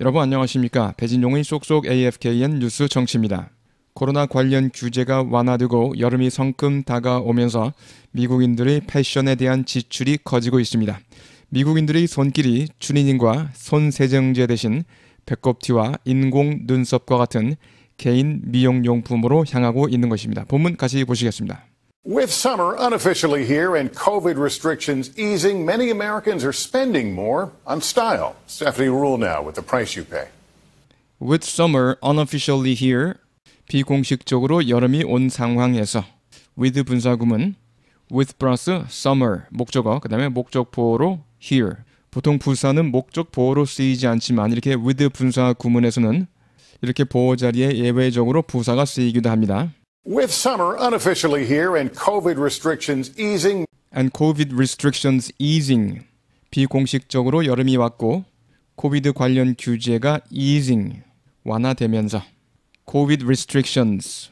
여러분 안녕하십니까? 배진용의 쏙쏙 AFKN 뉴스 정치입니다. 코로나 관련 규제가 완화되고 여름이 성큼 다가오면서 미국인들의 패션에 대한 지출이 커지고 있습니다. 미국인들의 손길이 주니닝과 손세정제 대신 배꼽티와 인공 눈썹과 같은 개인 미용용품으로 향하고 있는 것입니다. 본문 같이 보시겠습니다. With summer unofficially here and COVID restrictions easing, many Americans are spending more on style. Stephanie Rule now with the price you pay. With summer unofficially here, 비공식적으로 여름이 온 상황에서 with 분사구문 with 플러스 summer 목적어 그다음에 목적보로 here 보통 분사는 목적보로 쓰이지 않지만 이렇게 with 분사 구문에서는 이렇게 보호 자리에 예외적으로 부사가 쓰이기도 합니다. With summer unofficially here and COVID restrictions easing and COVID restrictions easing 비공식적으로 여름이 왔고 코비드 관련 규제가 easing 완화되면서 COVID restrictions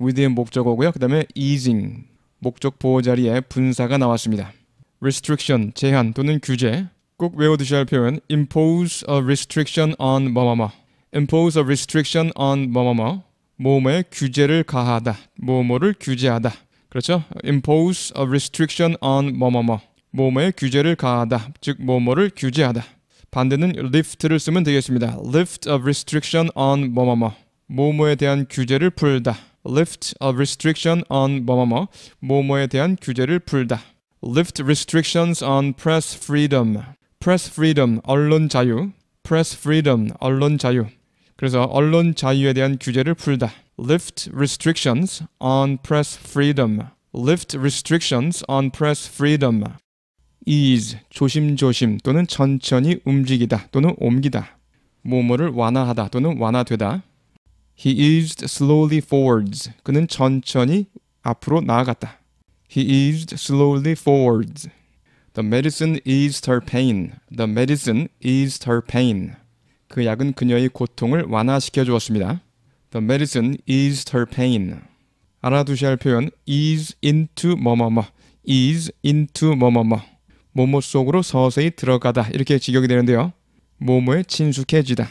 with의 목적어고요. 그다음에 easing 목적 보호 자리에 분사가 나왔습니다. restriction 제한 또는 규제 꼭 외워두셔야 할 표현 impose a restriction on 뭐뭐뭐 impose a restriction on 뭐뭐뭐 모모의 규제를 가하다. 모모를 규제하다. 그렇죠? impose a restriction on 뭐뭐뭐. 모모의 규제를 가하다. 즉 모모를 규제하다. 반대는 lift를 쓰면 되겠습니다. lift a restriction on 뭐뭐뭐. 모모에 대한 규제를 풀다. lift a restriction on 뭐뭐뭐. 모모에 대한 규제를 풀다. lift restrictions on press freedom. press freedom 언론 자유. press freedom 언론 자유. 그래서 언론 자유에 대한 규제를 풀다. lift restrictions on press freedom. lift restrictions on press freedom. ease 조심조심 또는 천천히 움직이다 또는 옮기다. 뭐뭐를 완화하다 또는 완화되다. He eased slowly forwards. 그는 천천히 앞으로 나아갔다. He eased slowly forwards. The medicine eased her pain. The medicine eased her pain. 그 약은 그녀의 고통을 완화시켜 주었습니다. The medicine eased her pain. 알아두셔야 할 표현 ease into 뭐뭐뭐 ease into 뭐뭐뭐 뭐뭐 속으로 서서히 들어가다 이렇게 직역이 되는데요. 뭐에 친숙해지다.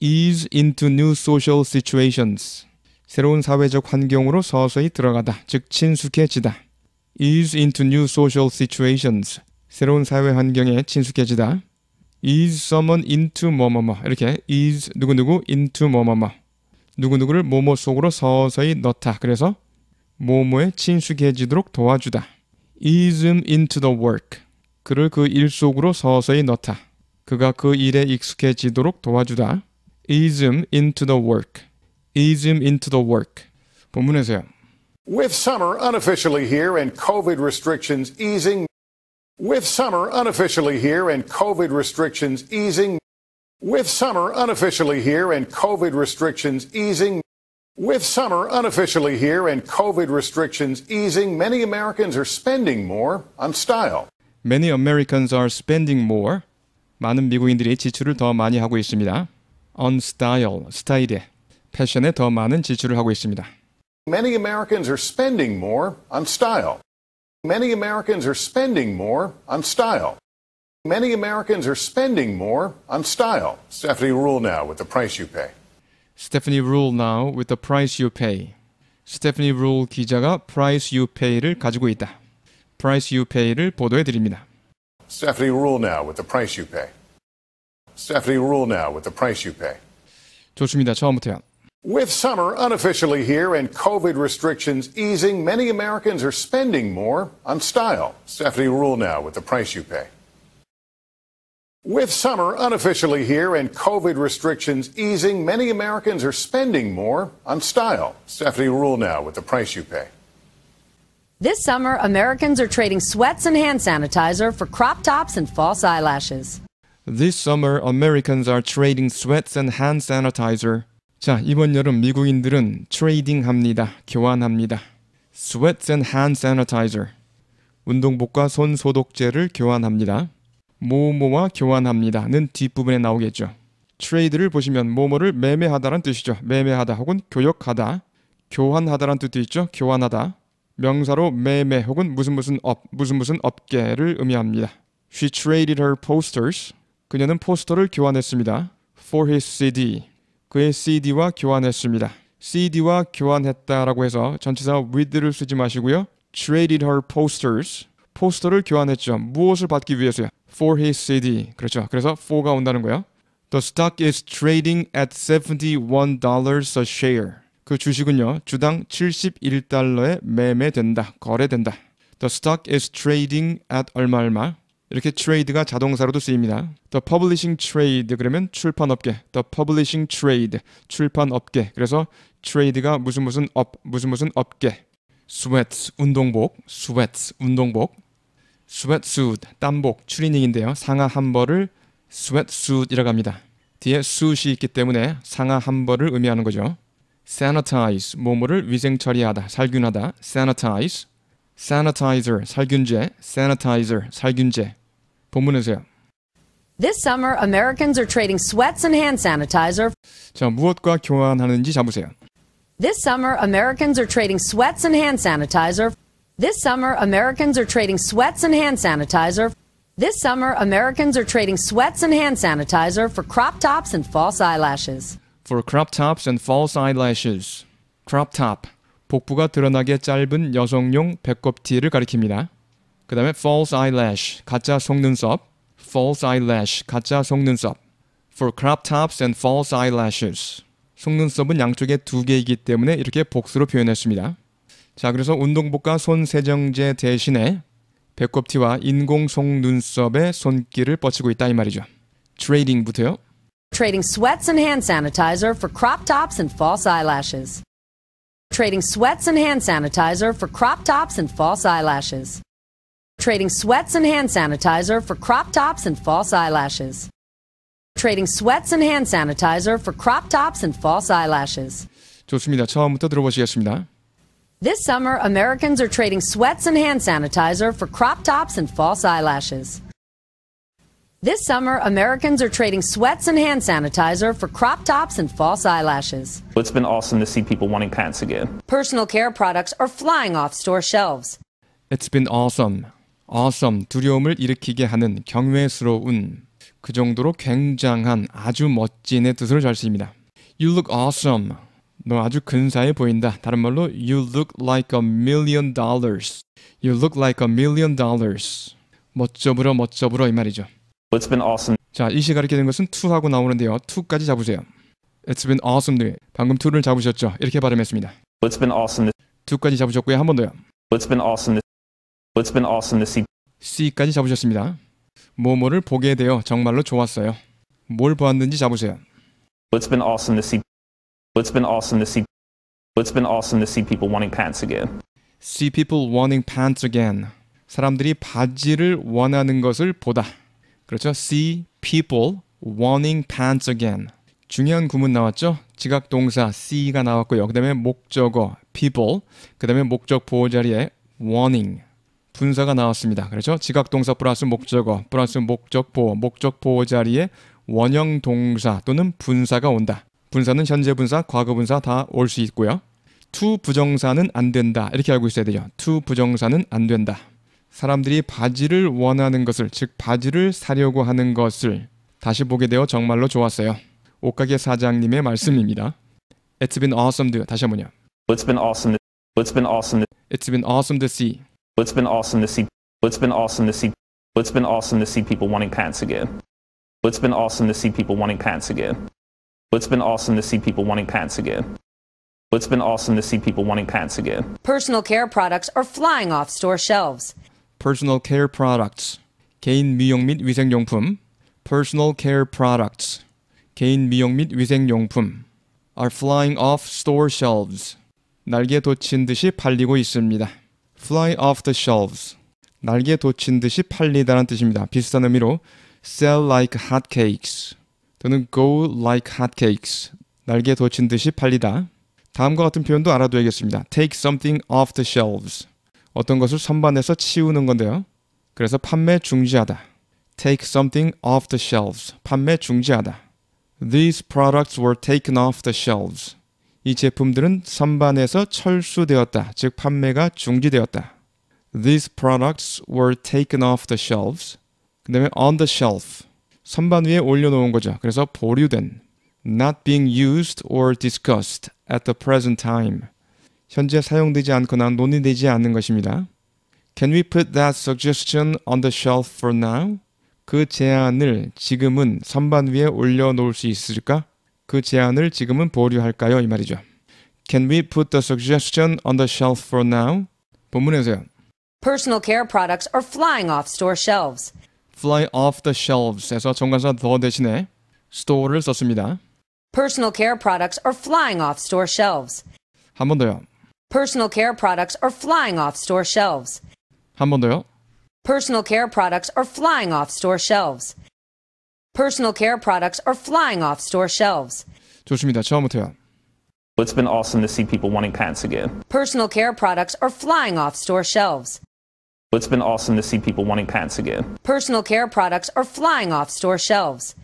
ease into new social situations. 새로운 사회적 환경으로 서서히 들어가다. 즉 친숙해지다. ease into new social situations. 새로운 사회 환경에 친숙해지다. is someone into 뭐뭐뭐 이렇게 is 누구누구 into 뭐뭐뭐 누구누구를 뭐뭐 속으로 서서히 넣다 그래서 뭐뭐에 친숙해지도록 도와주다 is him into the work 그를 그 일 속으로 서서히 넣다 그가 그 일에 익숙해지도록 도와주다 is him into the work is him into the work 본문에서요 With summer unofficially here and COVID restrictions easing With summer unofficially here and COVID restrictions easing, with summer unofficially here and COVID restrictions easing, with summer unofficially here and COVID restrictions easing, many Americans are spending more on style. Many Americans are spending more. 많은 미국인들이 지출을 더 많이 하고 있습니다. On style, 스타일에, 패션에 더 많은 지출을 하고 있습니다. Many Americans are spending more on style. Many Americans are spending more on style. Many Americans are spending more on style. Stephanie Rule now with the price you pay. Stephanie Rule now with the price you pay. Stephanie Rule 기자가 price you pay를 가지고 있다. price you pay를 보도해 드립니다. Stephanie Rule now with the price you pay. Stephanie Rule now with the price you pay. 좋습니다. 처음부터요. With summer unofficially here and COVID restrictions easing, many Americans are spending more on style. Stephanie Rule now with the price you pay. With summer unofficially here and COVID restrictions easing, many Americans are spending more on style. Stephanie Rule now with the price you pay. This summer, Americans are trading sweats and hand sanitizer for crop tops and false eyelashes. This summer, Americans are trading sweats and hand sanitizer 자, 이번 여름 미국인들은 트레이딩 합니다. 교환합니다. Sweats and hand sanitizer. 운동복과 손 소독제를 교환합니다. 모모와 교환합니다는 뒷부분에 나오겠죠. 트레이드를 보시면 모모를 매매하다란 뜻이죠. 매매하다 혹은 교역하다. 교환하다란 뜻도 있죠. 교환하다. 명사로 매매 혹은 무슨 무슨 업, 무슨 무슨 업계를 의미합니다. She traded her posters. 그녀는 포스터를 교환했습니다. For his CD. 그의 CD와 교환했습니다. CD와 교환했다라고 해서 전치사 with를 쓰지 마시고요. traded her posters. 포스터를 교환했죠. 무엇을 받기 위해서요? for his CD. 그렇죠. 그래서 for가 온다는 거예요. The stock is trading at $71 a share. 그 주식은요. 주당 71달러에 매매된다. 거래된다. The stock is trading at 얼마 얼마. 이렇게 trade가 자동사로도 쓰입니다. The publishing trade 그러면 출판업계, the publishing trade 출판업계. 그래서 trade가 무슨 무슨 업, 무슨 무슨 업계. sweats 운동복, sweats 운동복. sweatsuit 땀복, 추리닝인데요. 상하 한 벌을 sweatsuit이라고 합니다. 뒤에 suit이 있기 때문에 상하 한 벌을 의미하는 거죠. sanitize 몸을 위생 처리하다, 살균하다. sanitize sanitizer 살균제, sanitizer 살균제 본문에서요. This summer, Americans are trading sweats and hand sanitizer. 자, 무엇과 교환하는지 잡으세요. This summer, Americans are trading sweats and hand sanitizer. This summer, Americans are trading sweats and hand sanitizer. This summer, Americans are trading sweats and hand sanitizer for crop tops and false eyelashes. For crop tops and false eyelashes. crop top. 복부가 드러나게 짧은 여성용 배꼽티를 가리킵니다. 그 다음에 false eyelash 가짜 속눈썹 false eyelash 가짜 속눈썹 for crop tops and false eyelashes 속눈썹은 양쪽에 두 개이기 때문에 이렇게 복수로 표현했습니다. 자 그래서 운동복과 손 세정제 대신에 배꼽티와 인공 속눈썹에 손길을 뻗치고 있다 이 말이죠. 트레이딩부터요. Trading sweats and hand sanitizer for crop tops and false eyelashes. Trading sweats and hand sanitizer for crop tops and false eyelashes. Trading sweats and hand sanitizer for crop tops and false eyelashes. Trading sweats and hand sanitizer for crop tops and false eyelashes. 좋습니다. 처음부터 들어보시겠습니다. This summer, Americans are trading sweats and hand sanitizer for crop tops and false eyelashes. This summer, Americans are trading sweats and hand sanitizer for crop tops and false eyelashes. It's been awesome to see people wanting pants again. Personal care products are flying off store shelves. It's been awesome awesome 두려움을 일으키게 하는 경외스러운 그 정도로 굉장한 아주 멋진의 뜻으로 잘 쓰입니다. You look awesome. 너 아주 근사해 보인다. 다른 말로 you look like a million dollars. You look like a million dollars. 멋져 보러 멋져 보러 이 말이죠. It's been awesome. 자, 이 시가 이렇게 된 것은 to 하고 나오는데요. to까지 잡으세요. It's been awesome. 방금 to를 잡으셨죠? 이렇게 발음했습니다. It's been awesome. to까지 잡으셨고요. 한 번 더요. It's been awesome. It's been awesome to see. C까지 잡으셨습니다. 뭐뭐를 보게 되어 정말로 좋았어요. 뭘 보았는지 잡으세요. It's been awesome to see. It's been awesome to see. It's been awesome to see people wanting pants again. See people wanting pants again. 사람들이 바지를 원하는 것을 보다. 그렇죠? See people wanting pants again. 중요한 구문 나왔죠? 지각 동사 see가 나왔고요. 그다음에 목적어 people, 그다음에 목적 보호 자리에 wanting 분사가 나왔습니다. 그렇죠? 지각동사 플러스 목적어 플러스 목적보호 목적보호 자리에 원형 동사 또는 분사가 온다. 분사는 현재 분사, 과거 분사 다 올 수 있고요. t 부정사는 안 된다. 이렇게 알고 있어야 되죠. t 부정사는 안 된다. 사람들이 바지를 원하는 것을, 즉 바지를 사려고 하는 것을 다시 보게 되어 정말로 좋았어요. 옷가게 사장님의 말씀입니다. It's been awesome to 다시 한번요. It's been awesome. It's been awesome. It's been awesome to see. It's been awesome to see. It's been awesome to see. It's been awesome to see people wanting pants again. It's been awesome to see people wanting pants again. It's been awesome to see people wanting pants again. It's been awesome to see people wanting pants again. Personal care products are flying off store shelves. Personal care products. 개인 미용 및 위생용품. Personal care products. 개인 미용 및 위생용품. are flying off store shelves. 날개 돋친 듯이 팔리고 있습니다. fly off the shelves. 날개 돋친 듯이 팔리다는 뜻입니다. 비슷한 의미로 sell like hot cakes 또는 go like hot cakes. 날개 돋친 듯이 팔리다. 다음과 같은 표현도 알아둬야겠습니다. take something off the shelves. 어떤 것을 선반에서 치우는 건데요. 그래서 판매 중지하다. take something off the shelves. 판매 중지하다. These products were taken off the shelves. 이 제품들은 선반에서 철수되었다. 즉 판매가 중지되었다. These products were taken off the shelves. 그다음에 on the shelf. 선반 위에 올려놓은 거죠. 그래서 보류된. Not being used or discussed at the present time. 현재 사용되지 않거나 논의되지 않는 것입니다. Can we put that suggestion on the shelf for now? 그 제안을 지금은 선반 위에 올려놓을 수 있을까? 그 제안을 지금은 보류할까요? 이 말이죠. Can we put the suggestion on the shelf for now? 본문에서요. Personal care products are flying off store shelves. Fly off the shelves에서 정관사 the 대신에 store를 썼습니다. Personal care products are flying off store shelves. 한 번 더요. Personal care products are flying off store shelves. 한 번 더요. Personal care products are flying off store shelves. Personal care products are flying off store shelves. 좋습니다. 처음부터요. It's been awesome to see people wanting pants again. Personal care products are flying off store shelves. It's been awesome to see people wanting pants again. Personal care products are flying off store shelves.